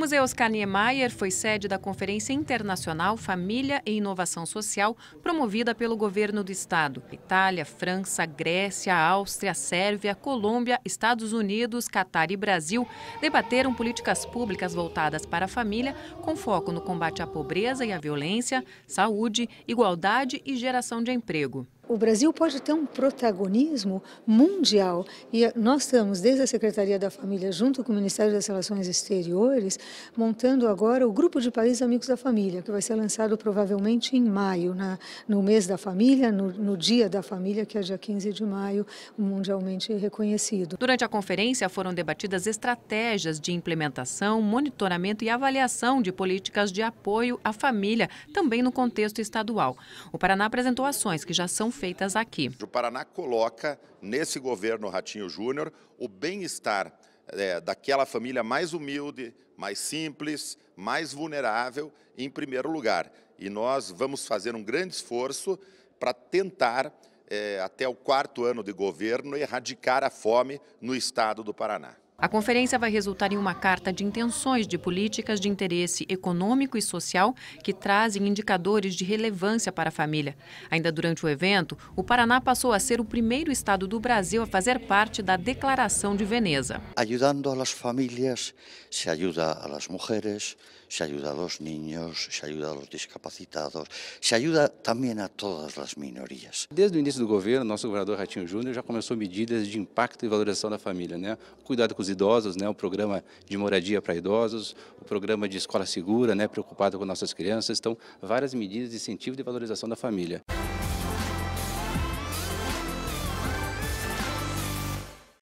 Museu Oscar Niemeyer foi sede da Conferência Internacional Família e Inovação Social, promovida pelo governo do Estado. Itália, França, Grécia, Áustria, Sérvia, Colômbia, Estados Unidos, Catar e Brasil debateram políticas públicas voltadas para a família, com foco no combate à pobreza e à violência, saúde, igualdade e geração de emprego o Brasil pode ter um protagonismo mundial. E nós estamos, desde a Secretaria da Família, junto com o Ministério das Relações Exteriores, montando agora o Grupo de Países Amigos da Família, que vai ser lançado provavelmente em maio, na, no mês da família, no, no Dia da Família, que é dia 15 de maio, mundialmente reconhecido. Durante a conferência foram debatidas estratégias de implementação, monitoramento e avaliação de políticas de apoio à família, também no contexto estadual. O Paraná apresentou ações que já são feitas aqui. O Paraná coloca nesse governo Ratinho Júnior o bem-estar é, daquela família mais humilde, mais simples, mais vulnerável em primeiro lugar. E nós vamos fazer um grande esforço para tentar, é, até o quarto ano de governo, erradicar a fome no estado do Paraná. A conferência vai resultar em uma carta de intenções de políticas de interesse econômico e social que trazem indicadores de relevância para a família. Ainda durante o evento, o Paraná passou a ser o primeiro estado do Brasil a fazer parte da Declaração de Veneza. Ajudando as famílias, se ajuda as mulheres, se ajuda os niños, se ajuda os discapacitados, se ajuda também a todas as minorias. Desde o início do governo, nosso governador Ratinho Júnior já começou medidas de impacto e valorização da família, né? Cuidado com os idosos, né, o programa de moradia para idosos, o programa de escola segura, né, preocupado com nossas crianças. Então, várias medidas de incentivo e valorização da família.